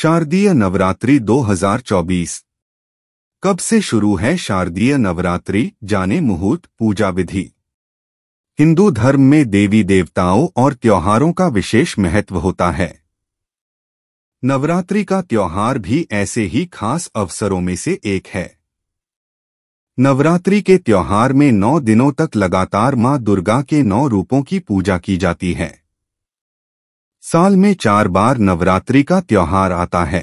शारदीय नवरात्रि 2024 कब से शुरू है शारदीय नवरात्रि जाने मुहूर्त पूजा विधि हिंदू धर्म में देवी देवताओं और त्योहारों का विशेष महत्व होता है नवरात्रि का त्योहार भी ऐसे ही खास अवसरों में से एक है नवरात्रि के त्योहार में नौ दिनों तक लगातार मां दुर्गा के नौ रूपों की पूजा की जाती है साल में चार बार नवरात्रि का त्योहार आता है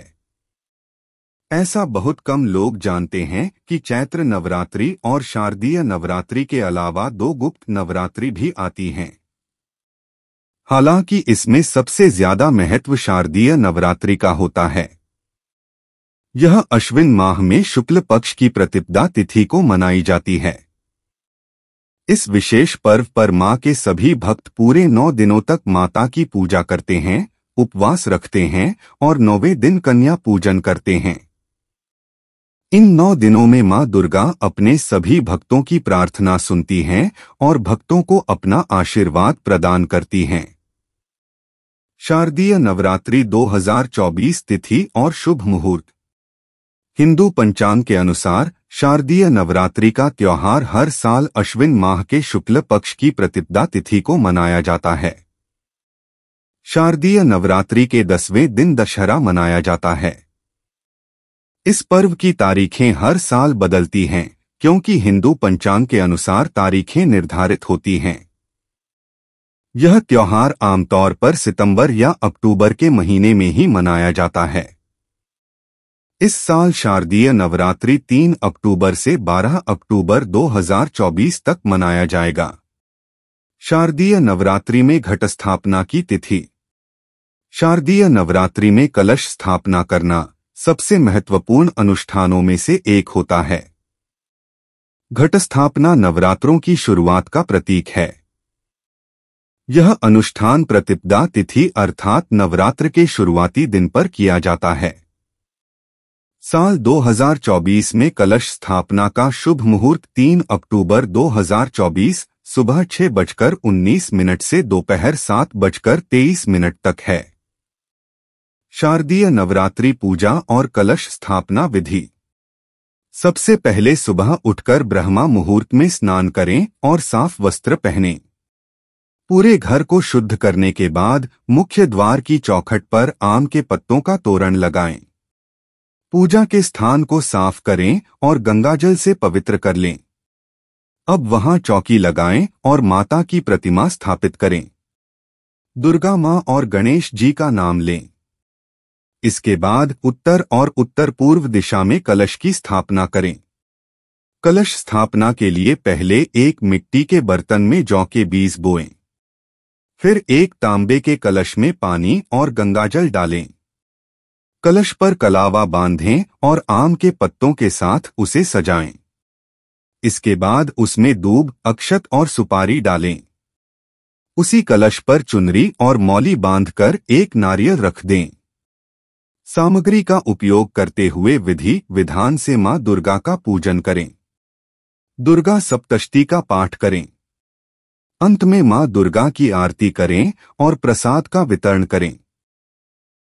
ऐसा बहुत कम लोग जानते हैं कि चैत्र नवरात्रि और शारदीय नवरात्रि के अलावा दो गुप्त नवरात्रि भी आती हैं हालांकि इसमें सबसे ज्यादा महत्व शारदीय नवरात्रि का होता है यह अश्विन माह में शुक्ल पक्ष की प्रतिपदा तिथि को मनाई जाती है इस विशेष पर्व पर माँ के सभी भक्त पूरे नौ दिनों तक माता की पूजा करते हैं उपवास रखते हैं और नौवे दिन कन्या पूजन करते हैं इन नौ दिनों में माँ दुर्गा अपने सभी भक्तों की प्रार्थना सुनती हैं और भक्तों को अपना आशीर्वाद प्रदान करती हैं शारदीय नवरात्रि 2024 तिथि और शुभ मुहूर्त हिंदू पंचांग के अनुसार शारदीय नवरात्रि का त्योहार हर साल अश्विन माह के शुक्ल पक्ष की प्रतिपदा तिथि को मनाया जाता है शारदीय नवरात्रि के दसवें दिन दशहरा मनाया जाता है इस पर्व की तारीखें हर साल बदलती हैं क्योंकि हिंदू पंचांग के अनुसार तारीखें निर्धारित होती हैं यह त्योहार आमतौर पर सितंबर या अक्टूबर के महीने में ही मनाया जाता है इस साल शारदीय नवरात्रि 3 अक्टूबर से 12 अक्टूबर 2024 तक मनाया जाएगा शारदीय नवरात्रि में घट स्थापना की तिथि शारदीय नवरात्रि में कलश स्थापना करना सबसे महत्वपूर्ण अनुष्ठानों में से एक होता है घट स्थापना नवरात्रों की शुरुआत का प्रतीक है यह अनुष्ठान प्रतिपदा तिथि अर्थात नवरात्र के शुरुआती दिन पर किया जाता है साल 2024 में कलश स्थापना का शुभ मुहूर्त 3 अक्टूबर 2024 सुबह छह बजकर उन्नीस मिनट से दोपहर सात बजकर तेईस मिनट तक है शारदीय नवरात्रि पूजा और कलश स्थापना विधि सबसे पहले सुबह उठकर ब्रह्मा मुहूर्त में स्नान करें और साफ वस्त्र पहनें पूरे घर को शुद्ध करने के बाद मुख्य द्वार की चौखट पर आम के पत्तों का तोरण लगाएं पूजा के स्थान को साफ करें और गंगाजल से पवित्र कर लें अब वहां चौकी लगाएं और माता की प्रतिमा स्थापित करें दुर्गा माँ और गणेश जी का नाम लें इसके बाद उत्तर और उत्तर पूर्व दिशा में कलश की स्थापना करें कलश स्थापना के लिए पहले एक मिट्टी के बर्तन में जौ के बीज बोएं। फिर एक तांबे के कलश में पानी और गंगाजल डालें कलश पर कलावा बांधें और आम के पत्तों के साथ उसे सजाएं। इसके बाद उसमें दूब अक्षत और सुपारी डालें उसी कलश पर चुनरी और मौली बांधकर एक नारियल रख दें सामग्री का उपयोग करते हुए विधि विधान से मां दुर्गा का पूजन करें दुर्गा सप्तष्टी का पाठ करें अंत में मां दुर्गा की आरती करें और प्रसाद का वितरण करें